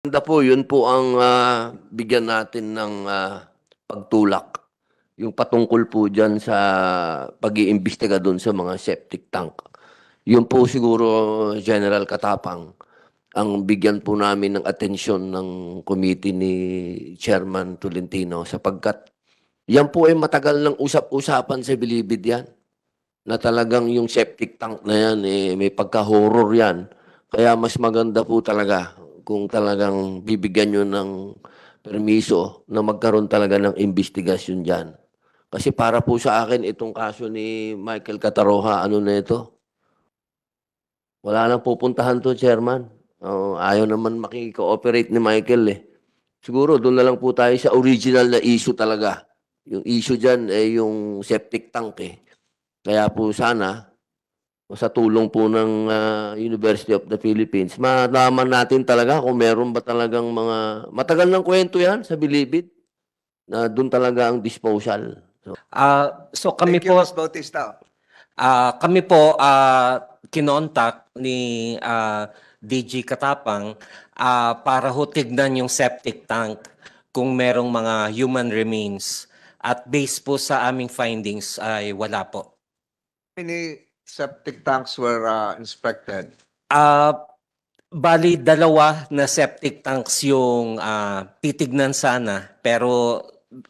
Maganda po, yun po ang uh, bigyan natin ng uh, pagtulak. Yung patungkol po dyan sa pag iimbestiga doon sa mga septic tank. Yun po siguro, General Katapang, ang bigyan po namin ng atensyon ng committee ni Chairman Tolentino sapagkat yan po ay matagal ng usap-usapan sa Bilibid yan. Na talagang yung septic tank na yan, eh, may pagka-horror yan. Kaya mas maganda po talaga kung talagang bibigyan nyo ng permiso na magkaroon talaga ng investigasyon dyan. Kasi para po sa akin, itong kaso ni Michael Cataroha, ano na ito? Wala nang pupuntahan to, Chairman. Oh, ayaw naman makikooperate ni Michael eh. Siguro doon na lang po tayo sa original na issue talaga. Yung issue dyan eh yung septic tank eh. Kaya po sana sa tulong po ng ah, University of the Philippines, malaman natin talaga kung meron ba talagang mga, matagal ng kwento yan sa Bilibid, na doon talaga ang disposal. So, Ah, so kami Thank you, po Ms. Bautista. ah, kami po ah, kinontak ni ah, DG Katapang ah, para ho tignan yung septic tank kung merong mga human remains at based po sa aming findings ay wala po. Ni septic tanks were uh, inspected? Uh, bali, dalawa na septic tanks yung uh, titignan sana. Pero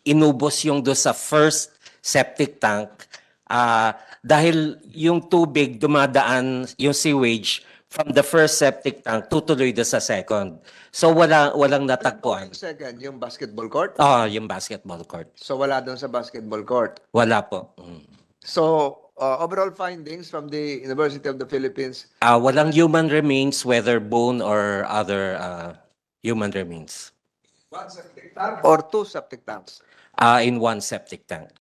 inubos yung do sa first septic tank. Uh, dahil yung tubig dumadaan, yung sewage, from the first septic tank, tutuloy do sa second. So wala walang natagpuan. Second, yung basketball court? Oo, oh, yung basketball court. So wala doon sa basketball court? Wala po. Mm. So uh, overall findings from the University of the Philippines? Uh, walang human remains, whether bone or other uh, human remains. One septic tank or two septic tanks? Uh, in one septic tank.